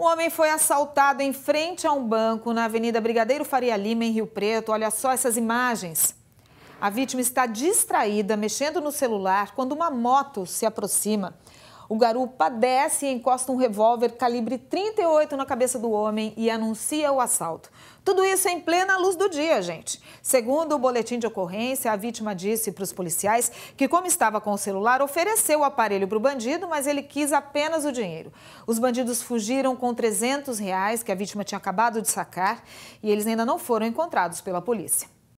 Um homem foi assaltado em frente a um banco na Avenida Brigadeiro Faria Lima, em Rio Preto. Olha só essas imagens. A vítima está distraída, mexendo no celular, quando uma moto se aproxima. O garupa desce e encosta um revólver calibre 38 na cabeça do homem e anuncia o assalto. Tudo isso em plena luz do dia, gente. Segundo o boletim de ocorrência, a vítima disse para os policiais que, como estava com o celular, ofereceu o aparelho para o bandido, mas ele quis apenas o dinheiro. Os bandidos fugiram com 300 reais que a vítima tinha acabado de sacar e eles ainda não foram encontrados pela polícia.